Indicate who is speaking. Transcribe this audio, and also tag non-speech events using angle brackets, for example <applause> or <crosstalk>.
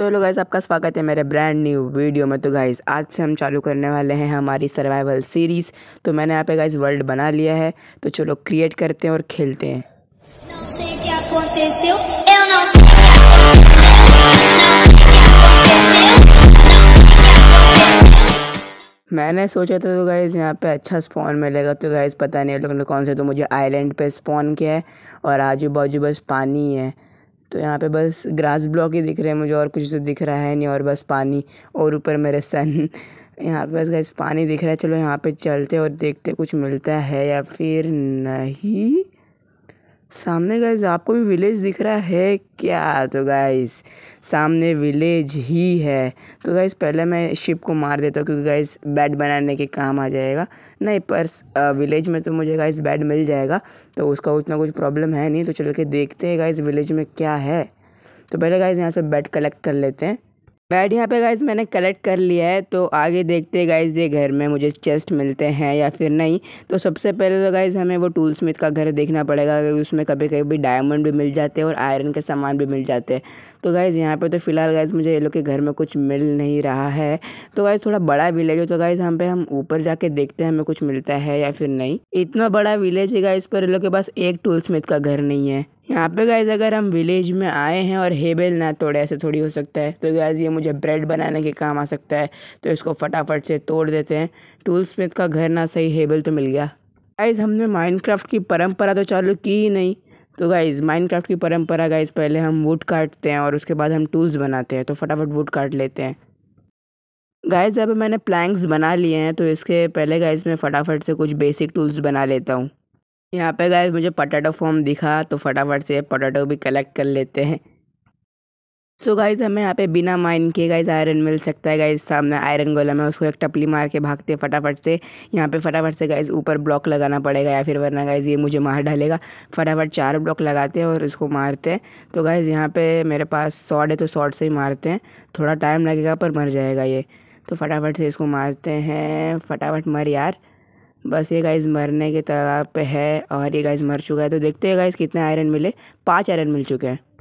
Speaker 1: तो hello guys आपका स्वागत है मेरे ब्रांड न्यू वीडियो में तो गाइज़ आज से हम चालू करने वाले हैं हमारी सर्वाइवल सीरीज़ तो मैंने यहाँ पे गाइज वर्ल्ड बना लिया है तो चलो क्रिएट करते हैं और खेलते हैं मैंने सोचा था तो गाइज़ यहाँ पे अच्छा स्पॉन मिलेगा तो गाइज़ पता नहीं लोगों ने कौन से तो मुझे आइलैंड पे स्पॉन किया है और आजू बाजू बस पानी है तो यहाँ पे बस ग्रास ब्लॉक ही दिख रहे हैं मुझे और कुछ तो दिख रहा है नहीं और बस पानी और ऊपर मेरे सन <laughs> यहाँ पे बस गैस पानी दिख रहा है चलो यहाँ पे चलते और देखते कुछ मिलता है या फिर नहीं सामने गाइज आपको भी विलेज दिख रहा है क्या तो गाइज सामने विलेज ही है तो गाइज पहले मैं शिप को मार देता हूँ क्योंकि गाइज बेड बनाने के काम आ जाएगा नहीं पर विलेज में तो मुझे गाइज बेड मिल जाएगा तो उसका उतना कुछ प्रॉब्लम है नहीं तो चल के देखते हैं गाइज विलेज में क्या है तो पहले गाइज यहाँ से बेड कलेक्ट कर लेते हैं बैड यहाँ पे गाइज मैंने कलेक्ट कर लिया है तो आगे देखते हैं गाइज ये घर में मुझे चेस्ट मिलते हैं या फिर नहीं तो सबसे पहले तो गाइज हमें वो टूल स्मिथ का घर देखना पड़ेगा क्योंकि उसमें कभी कभी डायमंड भी मिल जाते हैं और आयरन के सामान भी मिल जाते हैं तो गाइज यहाँ पे तो फिलहाल गाइज मुझे ये लोग के घर में कुछ मिल नहीं रहा है तो गाइज थोड़ा बड़ा विलेज हो तो गाइज यहाँ पे हम ऊपर जाके देखते हैं हमें कुछ मिलता है या फिर नहीं इतना बड़ा विलेज है गाइज पर ये लोग के पास एक टूल स्मिथ का घर नहीं है यहाँ पे गाइज अगर हम विलेज में आए हैं और हेबेल ना तोड़े ऐसे थोड़ी हो सकता है तो गाइज ये मुझे ब्रेड बनाने के काम आ सकता है तो इसको फटाफट से तोड़ देते हैं टूल स्मिथ का घर ना सही हेबेल तो मिल गया गाइज हमने माइनक्राफ्ट की परंपरा तो चालू की ही नहीं तो गाइज़ माइनक्राफ्ट की परंपरा गाइज पहले हम वुड काटते हैं और उसके बाद हम टूल्स बनाते हैं तो फटाफट वुड काट लेते हैं गाइज अब मैंने प्लैंक्स बना लिए हैं तो इसके पहले गाइज मैं फटाफट से कुछ बेसिक टूल्स बना लेता हूँ यहाँ पे गए मुझे पटाटो फॉर्म दिखा तो फटाफट से पटाटो भी कलेक्ट कर लेते हैं सो so गाइज हमें यहाँ पे बिना माइन के गाइज आयरन मिल सकता है गाइज सामने आयरन गोला में उसको एक टपली मार के भागते फटाफट से यहाँ पे फटाफट से गाइज ऊपर ब्लॉक लगाना पड़ेगा या फिर वरना गाइज ये मुझे मार डालेगा फटाफट चार ब्लॉक लगाते हैं और इसको मारते हैं तो गाइज यहाँ पे मेरे पास शॉर्ट है तो शॉर्ट से ही मारते हैं थोड़ा टाइम लगेगा पर मर जाएगा ये तो फटाफट से इसको मारते हैं फटाफट मर यार बस ये गाइस मरने के तरह पे है और ये गाइस मर चुका है तो देखते हैं गाइस कितने आयरन मिले पाँच आयरन मिल चुके हैं